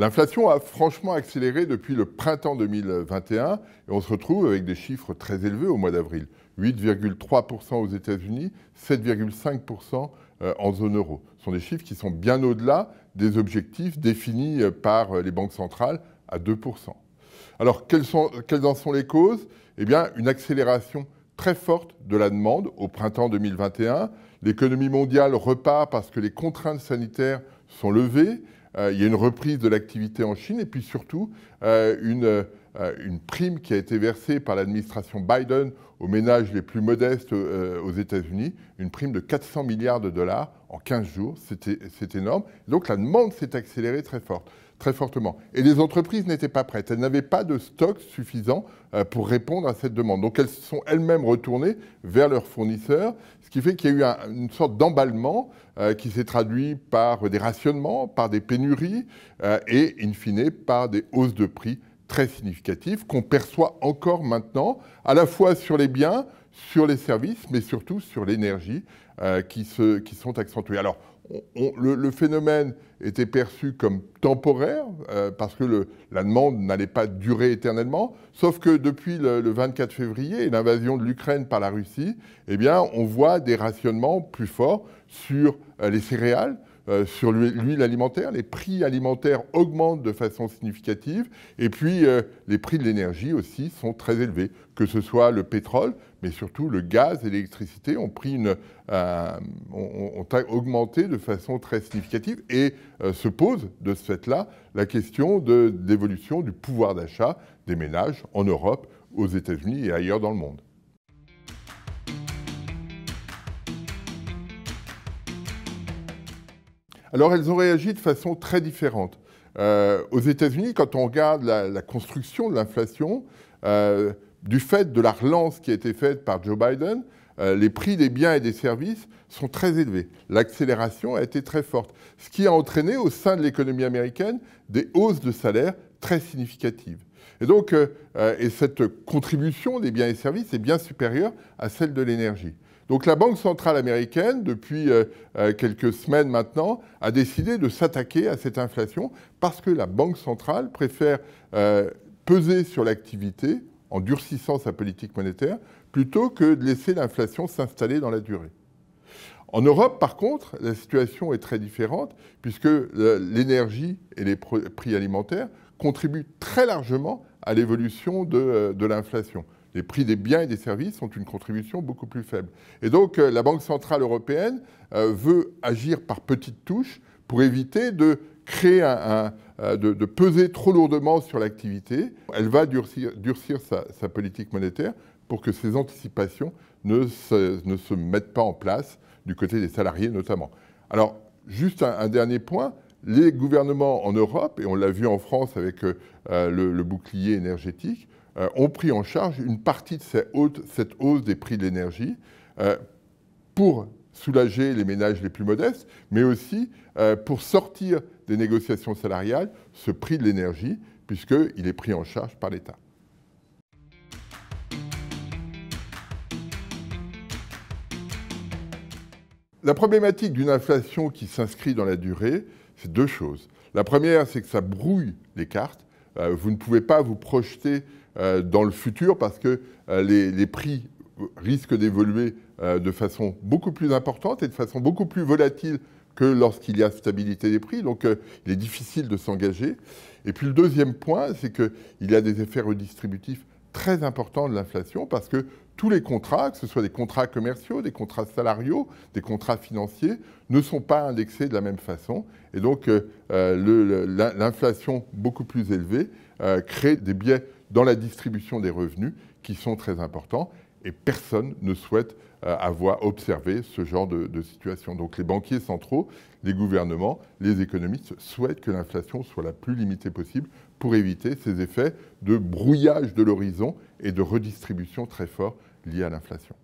L'inflation a franchement accéléré depuis le printemps 2021 et on se retrouve avec des chiffres très élevés au mois d'avril. 8,3% aux États-Unis, 7,5% euh, en zone euro. Ce sont des chiffres qui sont bien au-delà des objectifs définis euh, par euh, les banques centrales à 2%. Alors, quelles, en sont les causes Eh bien, une accélération très forte de la demande au printemps 2021. L'économie mondiale repart parce que les contraintes sanitaires sont levées. Euh, il y a une reprise de l'activité en Chine et puis surtout euh, euh, une, prime qui a été versée par l'administration Biden aux ménages les plus modestes aux États-Unis, une prime de 400 milliards de dollars en 15 jours, c'était énorme. Donc la demande s'est accélérée très, forte, très fortement. Et les entreprises n'étaient pas prêtes. Elles n'avaient pas de stock suffisants euh, pour répondre à cette demande. Donc elles se sont elles-mêmes retournées vers leurs fournisseurs, ce qui fait qu'il y a eu une sorte d'emballement euh, qui s'est traduit par des rationnements, par des pénuries euh, et, in fine, par des hausses de prix très significatives qu'on perçoit encore maintenant, à la fois sur les biens, sur les services, mais surtout sur l'énergie euh, qui, qui sont accentués. Alors, le, phénomène était perçu comme temporaire, euh, parce que la demande n'allait pas durer éternellement, sauf que depuis le, 24 février et l'invasion de l'Ukraine par la Russie, eh bien, on voit des rationnements plus forts sur euh, les céréales, euh, sur l'huile alimentaire. Les prix alimentaires augmentent de façon significative et puis euh, les prix de l'énergie aussi sont très élevés, que ce soit le pétrole, mais surtout le gaz et l'électricité ont, pris une, euh, augmenté de façon très significative et se pose de ce fait-là la question de l'évolution du pouvoir d'achat des ménages en Europe, aux États-Unis et ailleurs dans le monde. Alors elles ont réagi de façon très différente. Euh, aux États-Unis, quand on regarde la, construction de l'inflation, euh, du fait de la relance qui a été faite par Joe Biden, euh, les prix des biens et des services sont très élevés. L'accélération a été très forte, ce qui a entraîné au sein de l'économie américaine des hausses de salaires très significatives. Et donc, et cette contribution des biens et services est bien supérieure à celle de l'énergie. Donc la Banque centrale américaine, depuis euh, euh, quelques semaines maintenant, a décidé de s'attaquer à cette inflation parce que la Banque centrale préfère euh, peser sur l'activité en durcissant sa politique monétaire plutôt que de laisser l'inflation s'installer dans la durée. En Europe, par contre, la situation est très différente puisque l'énergie et les prix alimentaires contribuent très largement à l'évolution de l'inflation les prix des biens et des services sont une contribution beaucoup plus faible. Et donc euh, la Banque centrale européenne euh, veut agir par petites touches pour éviter euh, de de, peser trop lourdement sur l'activité. Elle va durcir, sa, politique monétaire pour que ces anticipations ne se, mettent pas en place du côté des salariés notamment. Alors, juste un, dernier point, les gouvernements en Europe, et on l'a vu en France avec le bouclier énergétique, euh, ont pris en charge une partie de cette hausse, des prix de l'énergie euh, pour soulager les ménages les plus modestes, mais aussi euh, pour sortir des négociations salariales ce prix de l'énergie, puisqu'il est pris en charge par l'État. La problématique d'une inflation qui s'inscrit dans la durée, c'est deux choses. La première, c'est que ça brouille les cartes. vous ne pouvez pas vous projeter euh, dans le futur parce que euh, les, prix risquent d'évoluer euh, de façon beaucoup plus importante et de façon beaucoup plus volatile que lorsqu'il y a stabilité des prix. Donc il est difficile de s'engager. Et puis le deuxième point, c'est qu'il y a des effets redistributifs très importants de l'inflation parce que tous les contrats, que ce soit des contrats commerciaux, des contrats salariaux, des contrats financiers, ne sont pas indexés de la même façon. Et donc l'inflation beaucoup plus élevée crée des biais dans la distribution des revenus qui sont très importants et personne ne souhaite euh, avoir observé ce genre de, situation. Donc les banquiers centraux, les gouvernements, les économistes souhaitent que l'inflation soit la plus limitée possible pour éviter ces effets de brouillage de l'horizon et de redistribution très fort liés à l'inflation.